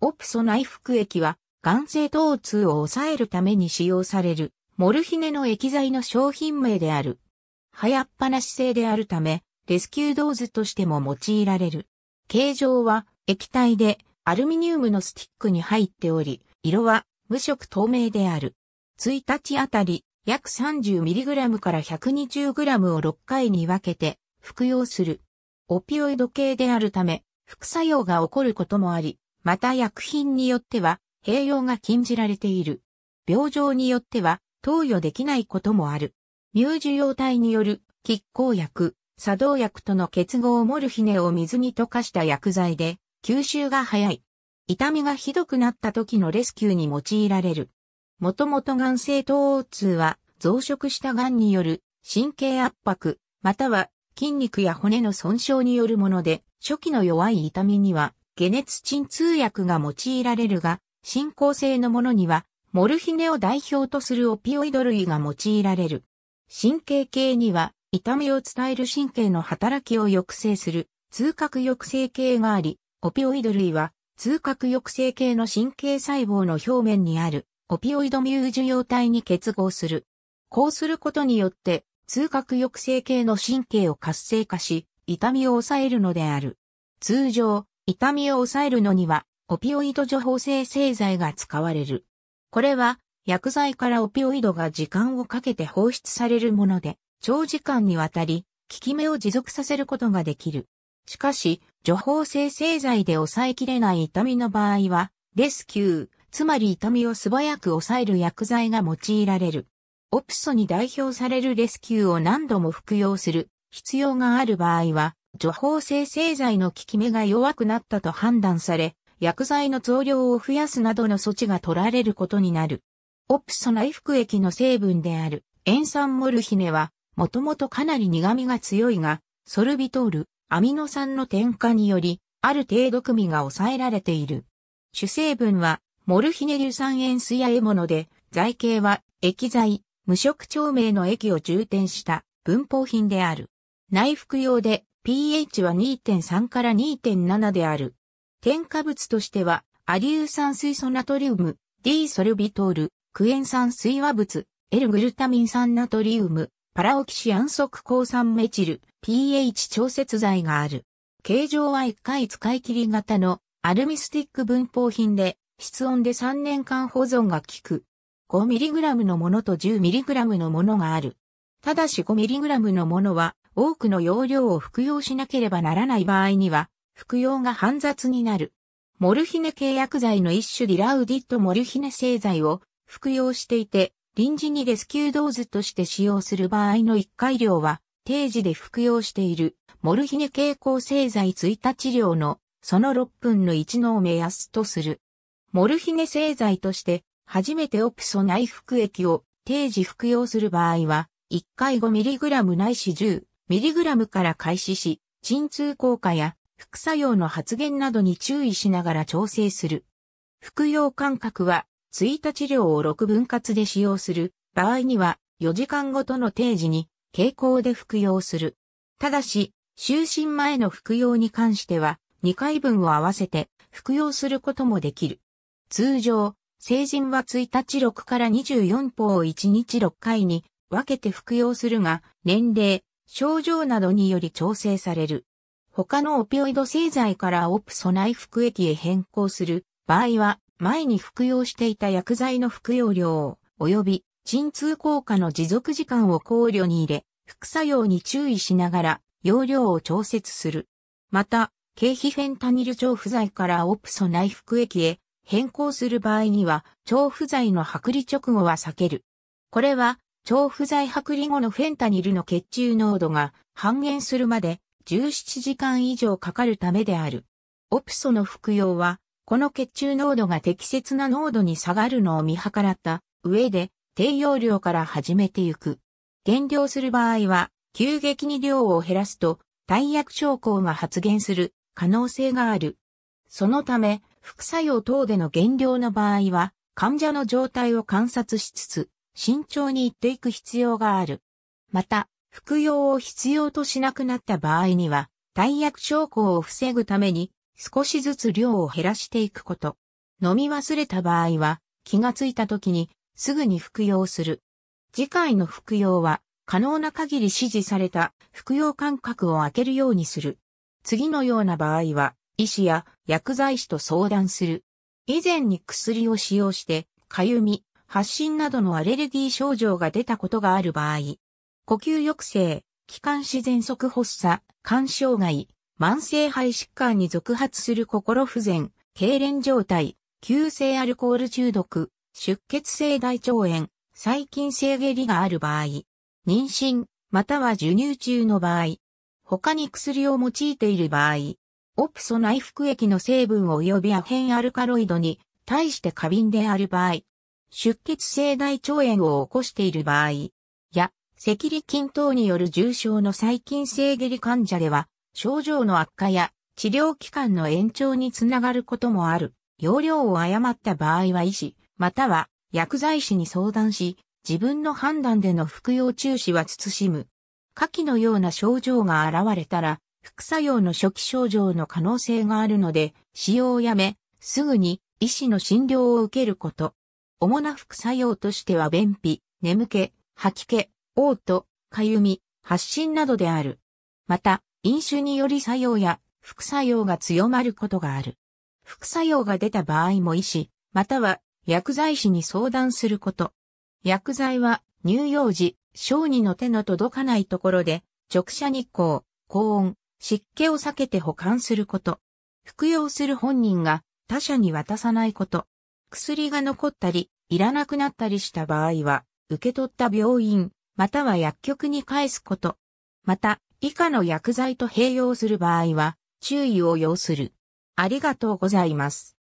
オプソ内服液は、眼性疼痛を抑えるために使用される、モルヒネの液剤の商品名である。早っぱな姿勢であるため、レスキュードーズとしても用いられる。形状は液体でアルミニウムのスティックに入っており、色は無色透明である。1日あたり約 30mg から 120g を6回に分けて服用する。オピオイド系であるため、副作用が起こることもあり、また薬品によっては、併用が禁じられている。病状によっては、投与できないこともある。乳受容体による、拮抗薬、作動薬との結合モルヒネを水に溶かした薬剤で、吸収が早い。痛みがひどくなった時のレスキューに用いられる。もともと癌性糖痛は、増殖した癌による神経圧迫、または筋肉や骨の損傷によるもので、初期の弱い痛みには解熱鎮痛薬が用いられるが、進行性のものには、モルヒネを代表とするオピオイド類が用いられる。神経系には、痛みを伝える神経の働きを抑制する、痛覚抑制系があり、オピオイド類は、痛覚抑制系の神経細胞の表面にある、オピオイドミュー受容体に結合する。こうすることによって、痛覚抑制系の神経を活性化し、痛みを抑えるのである。通常、痛みを抑えるのには、オピオイド除方性製剤が使われる。これは、薬剤からオピオイドが時間をかけて放出されるもので、長時間にわたり、効き目を持続させることができる。しかし、除方性製剤で抑えきれない痛みの場合は、レスキュー、つまり痛みを素早く抑える薬剤が用いられる。オプソに代表されるレスキューを何度も服用する必要がある場合は、除法性製剤の効き目が弱くなったと判断され、薬剤の増量を増やすなどの措置が取られることになる。オプソ内服液の成分である塩酸モルヒネは、もともとかなり苦味が強いが、ソルビトール、アミノ酸の添加により、ある程度組が抑えられている。主成分は、モルヒネ硫酸塩水や獲物で、剤形は液剤、無色調明の液を充填した文法品である。内服用で pH は2.3から2.7である。添加物としては、アリウ酸水素ナトリウム、D ソルビトール、クエン酸水和物、L グルタミン酸ナトリウム、パラオキシアン即抗酸メチル、pH 調節剤がある。形状は1回使い切り型のアルミスティック分法品で、室温で3年間保存が効く。5mg のものと 10mg のものがある。ただし 5mg のものは多くの容量を服用しなければならない場合には、服用が煩雑になる。モルヒネ契約剤の一種ディラウディットモルヒネ製剤を服用していて、臨時にレスキュードーズとして使用する場合の1回量は、定時で服用しているモルヒネ蛍光製剤追加治療のその6分の1のを目安とする。モルヒネ製剤として初めてオプソ内服液を定時服用する場合は1回 5mg ないし10ミリグラムから開始し、鎮痛効果や副作用の発現などに注意しながら調整する。服用間隔は、追加治療を6分割で使用する場合には、4時間ごとの定時に、傾向で服用する。ただし、就寝前の服用に関しては、2回分を合わせて服用することもできる。通常、成人は1日6から24歩を1日6回に分けて服用するが、年齢、症状などにより調整される。他のオピオイド製剤からオプソ内服液へ変更する場合は、前に服用していた薬剤の服用量、及び鎮痛効果の持続時間を考慮に入れ、副作用に注意しながら、容量を調節する。また、経費フェンタニル調布剤からオプソ内服液へ変更する場合には、調布剤の剥離直後は避ける。これは、調布剤剥離後のフェンタニルの血中濃度が半減するまで17時間以上かかるためである。オプソの服用は、この血中濃度が適切な濃度に下がるのを見計らった上で低用量から始めていく。減量する場合は、急激に量を減らすと、体薬症候が発現する可能性がある。そのため、副作用等での減量の場合は、患者の状態を観察しつつ、慎重に言っていく必要がある。また、服用を必要としなくなった場合には、体薬症候を防ぐために少しずつ量を減らしていくこと。飲み忘れた場合は気がついた時にすぐに服用する。次回の服用は可能な限り指示された服用間隔を空けるようにする。次のような場合は医師や薬剤師と相談する。以前に薬を使用して、かゆみ、発疹などのアレルギー症状が出たことがある場合、呼吸抑制、気管支喘息発作、肝障害、慢性肺疾患に続発する心不全、痙攣状態、急性アルコール中毒、出血性大腸炎、細菌性下痢がある場合、妊娠、または授乳中の場合、他に薬を用いている場合、オプソ内服液の成分及びアヘンアルカロイドに対して過敏である場合、出血性大腸炎を起こしている場合、や、赤痢菌等による重症の細菌性下痢患者では、症状の悪化や治療期間の延長につながることもある。容量を誤った場合は医師、または薬剤師に相談し、自分の判断での服用中止は慎む。下記のような症状が現れたら、副作用の初期症状の可能性があるので、使用をやめ、すぐに医師の診療を受けること。主な副作用としては便秘、眠気、吐き気、嘔吐、かゆみ、発疹などである。また、飲酒により作用や副作用が強まることがある。副作用が出た場合も医師、または薬剤師に相談すること。薬剤は乳幼児、小児の手の届かないところで直射日光、高温、湿気を避けて保管すること。服用する本人が他者に渡さないこと。薬が残ったり、いらなくなったりした場合は、受け取った病院、または薬局に返すこと。また、以下の薬剤と併用する場合は、注意を要する。ありがとうございます。